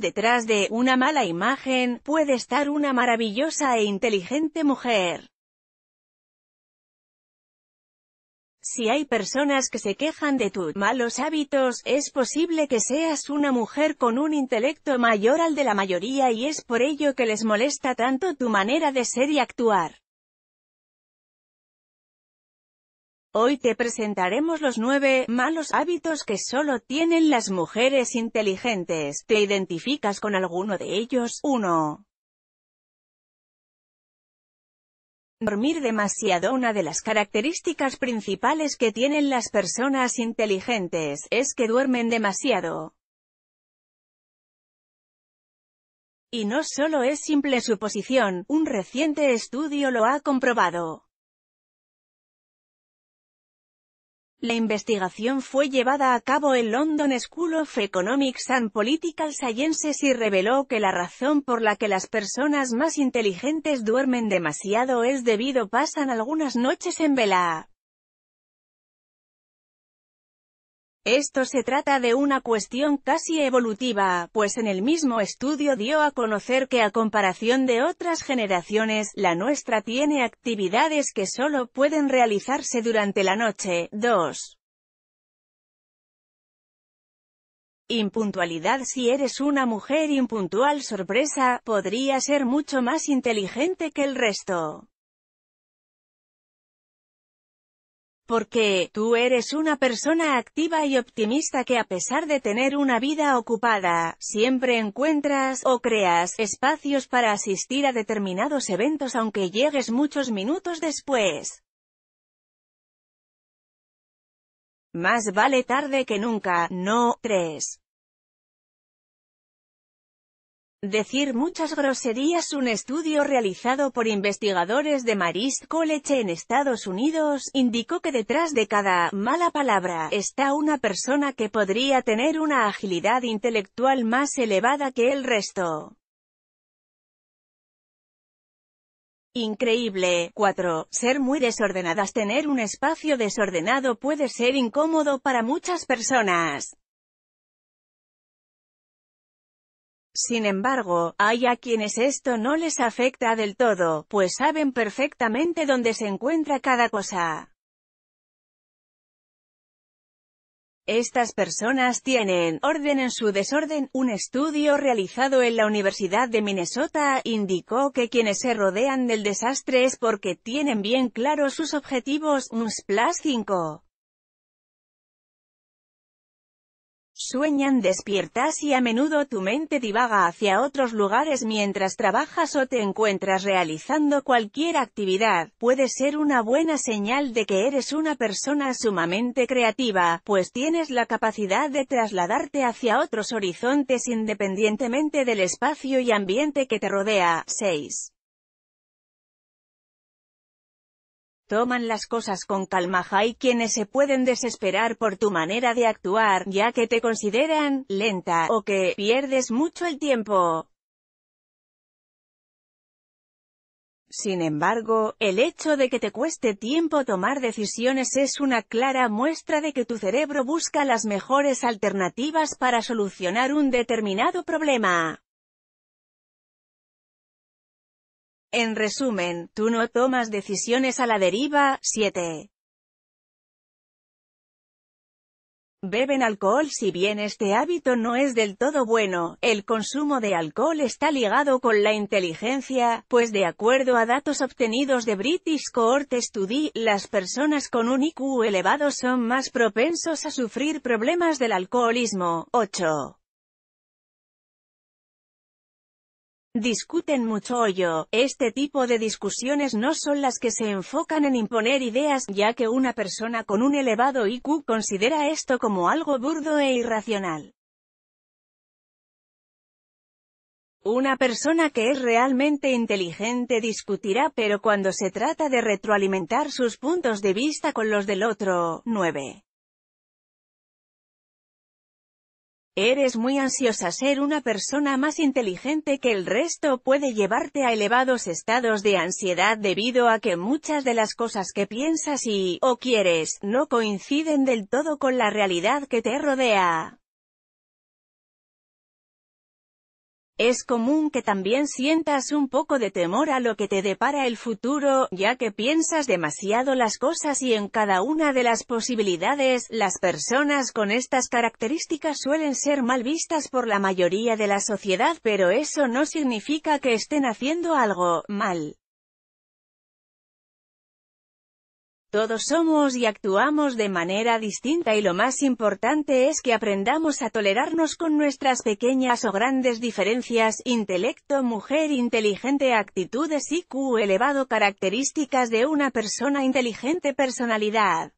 detrás de una mala imagen, puede estar una maravillosa e inteligente mujer. Si hay personas que se quejan de tus malos hábitos, es posible que seas una mujer con un intelecto mayor al de la mayoría y es por ello que les molesta tanto tu manera de ser y actuar. Hoy te presentaremos los nueve malos hábitos que solo tienen las mujeres inteligentes. ¿Te identificas con alguno de ellos? 1. Dormir demasiado Una de las características principales que tienen las personas inteligentes, es que duermen demasiado. Y no solo es simple suposición, un reciente estudio lo ha comprobado. La investigación fue llevada a cabo en London School of Economics and Political Sciences y reveló que la razón por la que las personas más inteligentes duermen demasiado es debido pasan algunas noches en vela. Esto se trata de una cuestión casi evolutiva, pues en el mismo estudio dio a conocer que a comparación de otras generaciones, la nuestra tiene actividades que solo pueden realizarse durante la noche. 2. Impuntualidad Si eres una mujer impuntual sorpresa, podría ser mucho más inteligente que el resto. porque, tú eres una persona activa y optimista que a pesar de tener una vida ocupada, siempre encuentras, o creas, espacios para asistir a determinados eventos aunque llegues muchos minutos después. Más vale tarde que nunca, no, 3. Decir muchas groserías Un estudio realizado por investigadores de Marist College en Estados Unidos, indicó que detrás de cada «mala palabra» está una persona que podría tener una agilidad intelectual más elevada que el resto. Increíble. 4. Ser muy desordenadas Tener un espacio desordenado puede ser incómodo para muchas personas. Sin embargo, hay a quienes esto no les afecta del todo, pues saben perfectamente dónde se encuentra cada cosa. Estas personas tienen orden en su desorden. Un estudio realizado en la Universidad de Minnesota indicó que quienes se rodean del desastre es porque tienen bien claro sus objetivos. Plus 5 sueñan despiertas y a menudo tu mente divaga hacia otros lugares mientras trabajas o te encuentras realizando cualquier actividad, puede ser una buena señal de que eres una persona sumamente creativa, pues tienes la capacidad de trasladarte hacia otros horizontes independientemente del espacio y ambiente que te rodea. 6. Toman las cosas con calma hay quienes se pueden desesperar por tu manera de actuar, ya que te consideran lenta, o que pierdes mucho el tiempo. Sin embargo, el hecho de que te cueste tiempo tomar decisiones es una clara muestra de que tu cerebro busca las mejores alternativas para solucionar un determinado problema. En resumen, tú no tomas decisiones a la deriva. 7. Beben alcohol si bien este hábito no es del todo bueno, el consumo de alcohol está ligado con la inteligencia, pues de acuerdo a datos obtenidos de British Cohort Study, las personas con un IQ elevado son más propensos a sufrir problemas del alcoholismo. 8. Discuten mucho hoyo, este tipo de discusiones no son las que se enfocan en imponer ideas, ya que una persona con un elevado IQ considera esto como algo burdo e irracional. Una persona que es realmente inteligente discutirá pero cuando se trata de retroalimentar sus puntos de vista con los del otro, 9. Eres muy ansiosa ser una persona más inteligente que el resto puede llevarte a elevados estados de ansiedad debido a que muchas de las cosas que piensas y, o quieres, no coinciden del todo con la realidad que te rodea. Es común que también sientas un poco de temor a lo que te depara el futuro, ya que piensas demasiado las cosas y en cada una de las posibilidades, las personas con estas características suelen ser mal vistas por la mayoría de la sociedad pero eso no significa que estén haciendo algo mal. Todos somos y actuamos de manera distinta y lo más importante es que aprendamos a tolerarnos con nuestras pequeñas o grandes diferencias, intelecto, mujer inteligente, actitudes IQ elevado, características de una persona inteligente, personalidad.